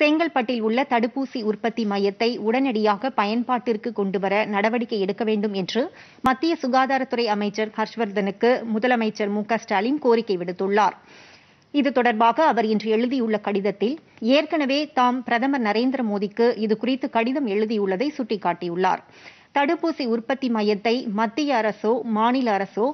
செங்கல்பட்டில் உள்ள தடுப்பூசி உற்பத்தி மையத்தை உடனடியாக பயன்பாட்டிற்கு கொண்டுவர நடவடிக்கை எடுக்க வேண்டும் என்று மத்திய சுகாதாரத்துறை அமைச்சர் ஹர்ஷ்வர்தனுக்கு முதலமைச்சர் மு ஸ்டாலின் கோரிக்கை விடுத்துள்ளார் இது தொடர்பாக அவர் இன்று எழுதியுள்ள கடிதத்தில் ஏற்கனவே தாம் பிரதமர் நரேந்திர மோடிக்கு இது குறித்து கடிதம் எழுதியுள்ளதை சுட்டிக்காட்டியுள்ளார் தடுப்பூசி உற்பத்தி மையத்தை மத்திய அரசோ மாநில அரசோ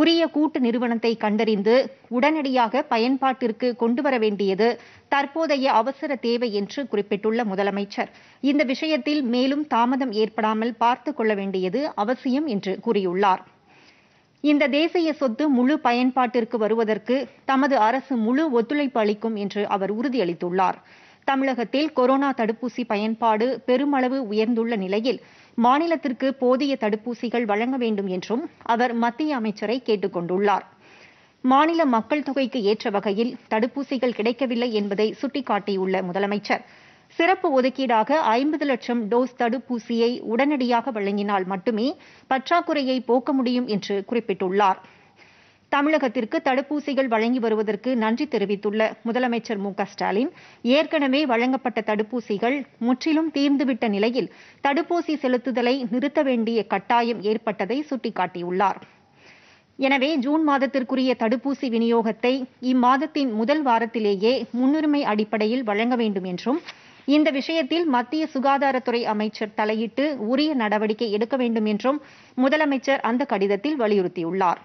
உரிய கூட்டு நிறுவனத்தை கண்டறிந்து உடனடியாக பயன்பாட்டிற்கு கொண்டுவர வேண்டியது தற்போதைய அவசர தேவை என்று குறிப்பிட்டுள்ள முதலமைச்சர் இந்த விஷயத்தில் மேலும் தாமதம் ஏற்படாமல் பார்த்துக் கொள்ள வேண்டியது அவசியம் என்று கூறியுள்ளார் இந்த தேசிய சொத்து முழு பயன்பாட்டிற்கு வருவதற்கு தமது அரசு முழு ஒத்துழைப்பு அளிக்கும் என்று அவர் உறுதியளித்துள்ளார் தமிழகத்தில் கொரோனா தடுப்பூசி பயன்பாடு பெருமளவு உயர்ந்துள்ள நிலையில் மாநிலத்திற்கு போதிய தடுப்பூசிகள் வழங்க வேண்டும் என்றும் அவர் மத்திய அமைச்சரை கேட்டுக் கொண்டுள்ளார் மாநில மக்கள் தொகைக்கு ஏற்ற வகையில் தடுப்பூசிகள் கிடைக்கவில்லை என்பதை சுட்டிக்காட்டியுள்ள முதலமைச்சர் சிறப்பு ஒதுக்கீடாக ஐம்பது லட்சம் டோஸ் தடுப்பூசியை உடனடியாக வழங்கினால் மட்டுமே பற்றாக்குறையை போக்க முடியும் என்று குறிப்பிட்டுள்ளாா் தமிழகத்திற்கு தடுப்பூசிகள் வழங்கி வருவதற்கு நன்றி தெரிவித்துள்ள முதலமைச்சர் மு ஸ்டாலின் ஏற்கனவே வழங்கப்பட்ட தடுப்பூசிகள் முற்றிலும் தீர்ந்துவிட்ட நிலையில் தடுப்பூசி செலுத்துதலை நிறுத்த வேண்டிய கட்டாயம் ஏற்பட்டதை சுட்டிக்காட்டியுள்ளார் எனவே ஜூன் மாதத்திற்குரிய தடுப்பூசி விநியோகத்தை இம்மாதத்தின் முதல் வாரத்திலேயே முன்னுரிமை அடிப்படையில் வழங்க வேண்டும் என்றும் இந்த விஷயத்தில் மத்திய சுகாதாரத்துறை அமைச்சர் தலையிட்டு உரிய நடவடிக்கை எடுக்க வேண்டும் என்றும் முதலமைச்சர் அந்த கடிதத்தில் வலியுறுத்தியுள்ளார்